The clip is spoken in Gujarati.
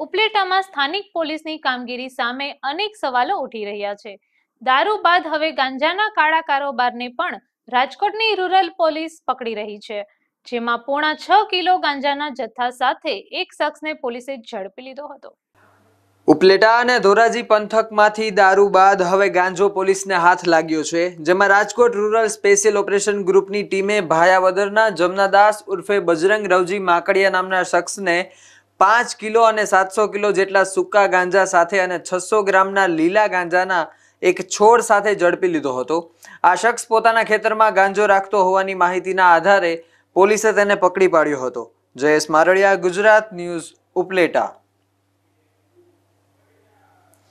ઉપલેટામાં સ્થાનિક પોલીસની કામગીરી સામે અનેક સવાલો ઉઠી રહ્યા છે દારૂ બાદ હવે ગાંજાના કાળા કારોબારને પણ રાજકોટની રૂરલ પોલીસ પકડી રહી છે જેમાં પોણા છ કિલો ગાંજાના જથ્થા સાથે એક શખ્સને પોલીસે ઝડપી લીધો હતો ઉપલેટા અને ધોરાજી પંથકમાંથી દારૂ બાદ હવે ગાંજો પોલીસને હાથ લાગ્યો છે જેમાં રાજકોટ રૂરલ સ્પેશિયલ ઓપરેશન ગ્રુપની ટીમે ભાયાવદરના જમનાદાસ ઉર્ફે બજરંગ રવજી માકડિયા નામના શખ્સને પાંચ કિલો અને સાતસો કિલો જેટલા સૂકા ગાંજા સાથે અને છસો ગ્રામના લીલા ગાંજાના એક છોડ સાથે ઝડપી લીધો હતો આ શખ્સ પોતાના ખેતરમાં ગાંજો રાખતો હોવાની માહિતીના આધારે પોલીસે તેને પકડી પાડ્યો હતો જયેશ મારડિયા ગુજરાત ન્યૂઝ ઉપલેટા